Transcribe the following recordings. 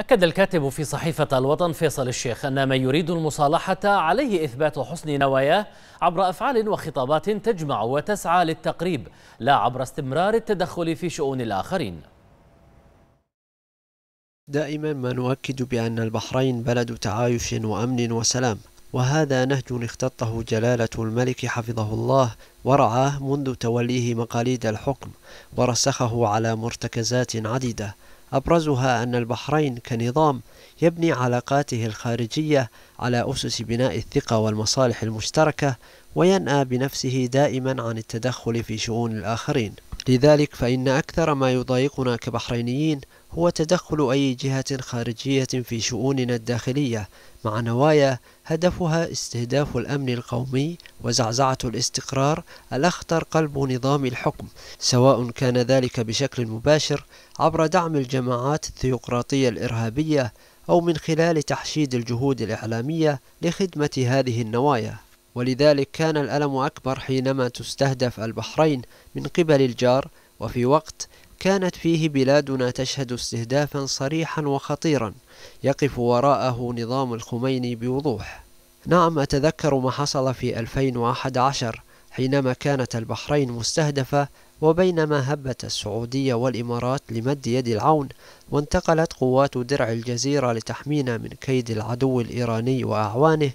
أكد الكاتب في صحيفة الوطن فيصل الشيخ أن من يريد المصالحة عليه إثبات حسن نواياه عبر أفعال وخطابات تجمع وتسعى للتقريب لا عبر استمرار التدخل في شؤون الآخرين دائما ما نؤكد بأن البحرين بلد تعايش وأمن وسلام وهذا نهج اختطه جلالة الملك حفظه الله ورعاه منذ توليه مقاليد الحكم ورسخه على مرتكزات عديدة أبرزها أن البحرين كنظام يبني علاقاته الخارجية على أسس بناء الثقة والمصالح المشتركة وينأى بنفسه دائما عن التدخل في شؤون الآخرين لذلك فإن أكثر ما يضايقنا كبحرينيين هو تدخل أي جهة خارجية في شؤوننا الداخلية مع نوايا هدفها استهداف الأمن القومي وزعزعة الاستقرار الأخطر قلب نظام الحكم سواء كان ذلك بشكل مباشر عبر دعم الجماعات الثيوقراطية الإرهابية أو من خلال تحشيد الجهود الإعلامية لخدمة هذه النوايا ولذلك كان الألم أكبر حينما تستهدف البحرين من قبل الجار وفي وقت كانت فيه بلادنا تشهد استهدافا صريحا وخطيرا يقف وراءه نظام الخميني بوضوح نعم أتذكر ما حصل في 2011 حينما كانت البحرين مستهدفة وبينما هبت السعودية والإمارات لمد يد العون وانتقلت قوات درع الجزيرة لتحمينا من كيد العدو الإيراني وأعوانه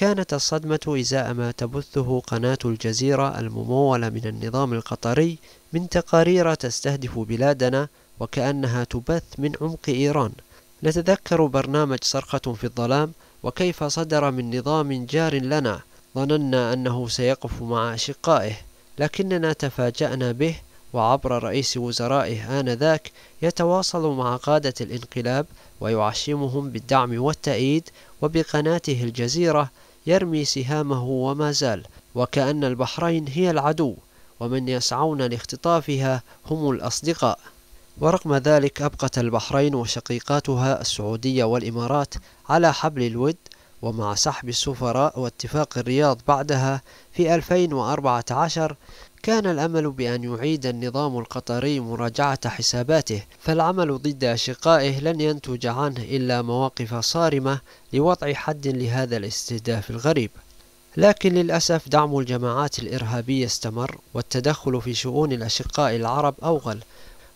كانت الصدمة إزاء ما تبثه قناة الجزيرة الممولة من النظام القطري من تقارير تستهدف بلادنا وكأنها تبث من عمق إيران نتذكر برنامج صرخة في الظلام وكيف صدر من نظام جار لنا ظننا أنه سيقف مع أشقائه لكننا تفاجأنا به وعبر رئيس وزرائه آنذاك يتواصل مع قادة الانقلاب ويعشمهم بالدعم والتأييد وبقناته الجزيرة يرمي سهامه وما زال وكأن البحرين هي العدو ومن يسعون لاختطافها هم الأصدقاء ورغم ذلك أبقت البحرين وشقيقاتها السعودية والإمارات على حبل الود ومع سحب السفراء واتفاق الرياض بعدها في 2014 كان الأمل بأن يعيد النظام القطري مراجعة حساباته فالعمل ضد أشقائه لن ينتج عنه إلا مواقف صارمة لوضع حد لهذا الاستهداف الغريب لكن للأسف دعم الجماعات الإرهابية استمر والتدخل في شؤون الأشقاء العرب أوغل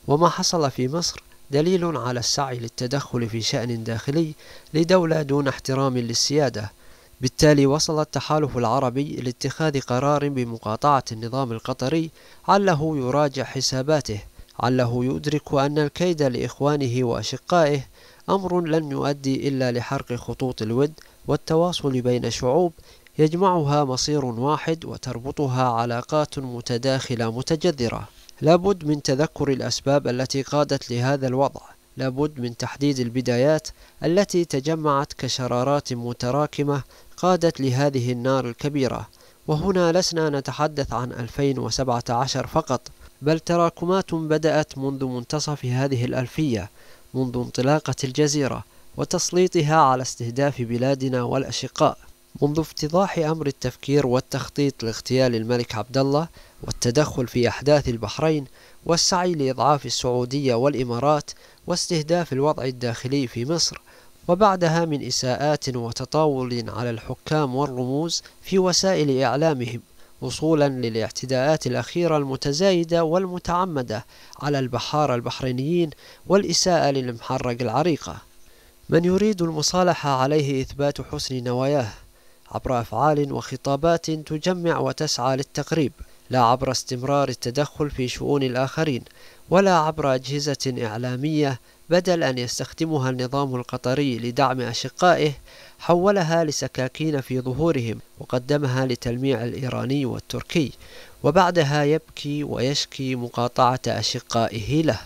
وما حصل في مصر دليل على السعي للتدخل في شأن داخلي لدولة دون احترام للسيادة بالتالي وصل التحالف العربي لاتخاذ قرار بمقاطعة النظام القطري عله يراجع حساباته عله يدرك أن الكيد لإخوانه وأشقائه أمر لن يؤدي إلا لحرق خطوط الود والتواصل بين شعوب يجمعها مصير واحد وتربطها علاقات متداخلة متجذرة لابد من تذكر الأسباب التي قادت لهذا الوضع لابد من تحديد البدايات التي تجمعت كشرارات متراكمة قادت لهذه النار الكبيرة وهنا لسنا نتحدث عن 2017 فقط بل تراكمات بدأت منذ منتصف هذه الألفية منذ انطلاقة الجزيرة وتسليطها على استهداف بلادنا والأشقاء منذ افتضاح أمر التفكير والتخطيط لاغتيال الملك عبد الله والتدخل في أحداث البحرين والسعي لإضعاف السعودية والإمارات واستهداف الوضع الداخلي في مصر وبعدها من إساءات وتطاول على الحكام والرموز في وسائل إعلامهم وصولا للاعتداءات الأخيرة المتزايدة والمتعمدة على البحارة البحرينيين والإساءة للمحرق العريقة من يريد المصالحة عليه إثبات حسن نواياه عبر أفعال وخطابات تجمع وتسعى للتقريب لا عبر استمرار التدخل في شؤون الآخرين ولا عبر أجهزة إعلامية بدل أن يستخدمها النظام القطري لدعم أشقائه حولها لسكاكين في ظهورهم وقدمها لتلميع الإيراني والتركي وبعدها يبكي ويشكي مقاطعة أشقائه له